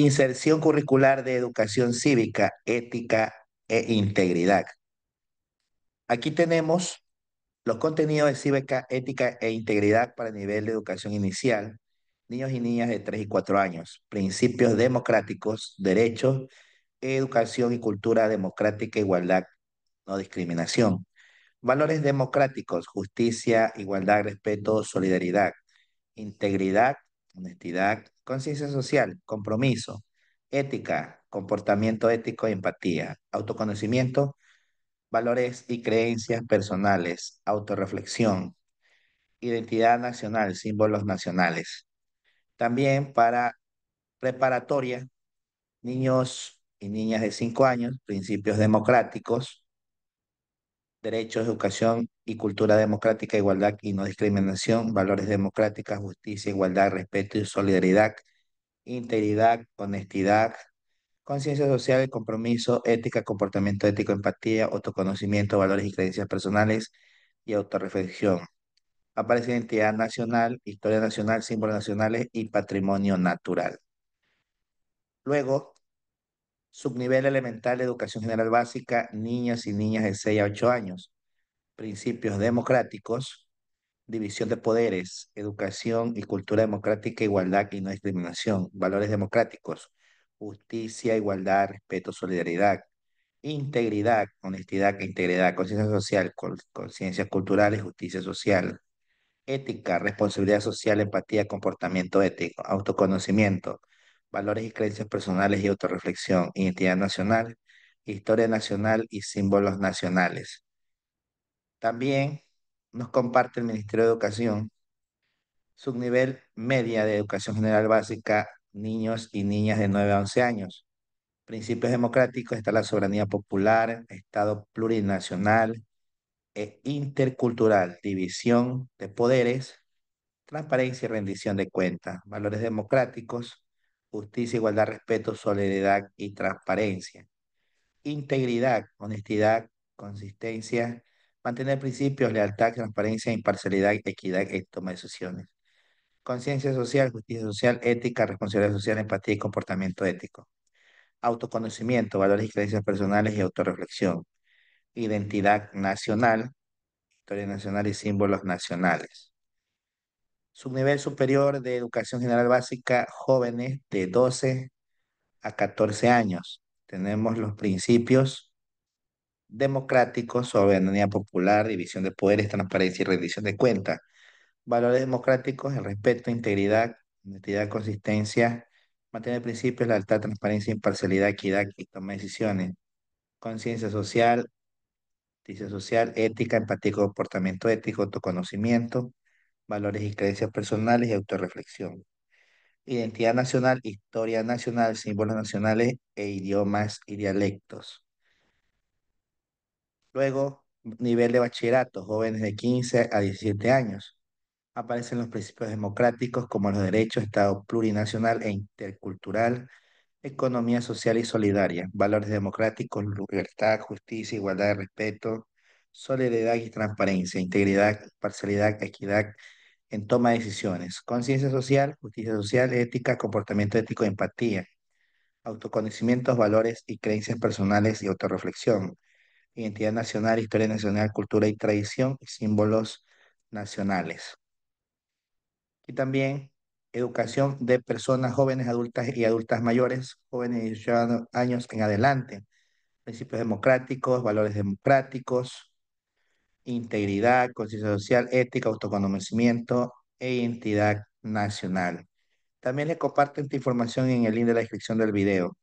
Inserción curricular de educación cívica, ética e integridad. Aquí tenemos los contenidos de cívica, ética e integridad para nivel de educación inicial, niños y niñas de 3 y 4 años, principios democráticos, derechos, educación y cultura democrática, igualdad, no discriminación. Valores democráticos, justicia, igualdad, respeto, solidaridad, integridad, honestidad, conciencia social, compromiso, ética, comportamiento ético y empatía, autoconocimiento, valores y creencias personales, autorreflexión, identidad nacional, símbolos nacionales. También para preparatoria, niños y niñas de 5 años, principios democráticos, derechos, educación y cultura democrática, igualdad y no discriminación, valores democráticos, justicia, igualdad, respeto y solidaridad, integridad, honestidad, conciencia social, compromiso, ética, comportamiento ético, empatía, autoconocimiento, valores y creencias personales y autorreflexión. Aparece identidad nacional, historia nacional, símbolos nacionales y patrimonio natural. Luego, subnivel elemental educación general básica, niñas y niñas de 6 a 8 años, principios democráticos, división de poderes, educación y cultura democrática, igualdad y no discriminación, valores democráticos, justicia, igualdad, respeto, solidaridad, integridad, honestidad e integridad, conciencia social, conciencia cultural justicia social, ética, responsabilidad social, empatía, comportamiento ético, autoconocimiento, valores y creencias personales y autorreflexión, identidad nacional, historia nacional y símbolos nacionales. También nos comparte el Ministerio de Educación subnivel media de educación general básica, niños y niñas de 9 a 11 años. Principios democráticos está la soberanía popular, Estado plurinacional e intercultural, división de poderes, transparencia y rendición de cuentas. Valores democráticos, justicia, igualdad, respeto, solidaridad y transparencia. Integridad, honestidad, consistencia, mantener principios, lealtad, transparencia, imparcialidad, equidad en toma de decisiones. Conciencia social, justicia social, ética, responsabilidad social, empatía y comportamiento ético. Autoconocimiento, valores y creencias personales y autorreflexión. Identidad nacional, historia nacional y símbolos nacionales. Subnivel superior de educación general básica, jóvenes de 12 a 14 años. Tenemos los principios democráticos, soberanía popular, división de poderes, transparencia y rendición de cuentas. Valores democráticos, el respeto, integridad, honestidad, consistencia, mantener principios, la alta transparencia, imparcialidad, equidad y toma de decisiones. Conciencia social, justicia social, ética, empatía, comportamiento ético, autoconocimiento, valores y creencias personales y autorreflexión. Identidad nacional, historia nacional, símbolos nacionales e idiomas y dialectos. Luego, nivel de bachillerato, jóvenes de 15 a 17 años. Aparecen los principios democráticos como los derechos, Estado plurinacional e intercultural, economía social y solidaria, valores democráticos, libertad, justicia, igualdad, de respeto, solidaridad y transparencia, integridad, parcialidad, equidad, en toma de decisiones, conciencia social, justicia social, ética, comportamiento ético, empatía, autoconocimientos, valores y creencias personales y autorreflexión, identidad nacional, historia nacional, cultura y tradición y símbolos nacionales. Y también educación de personas jóvenes, adultas y adultas mayores, jóvenes y 18 años en adelante, principios democráticos, valores democráticos, integridad, conciencia social, ética, autoconocimiento e identidad nacional. También les comparten esta información en el link de la descripción del video.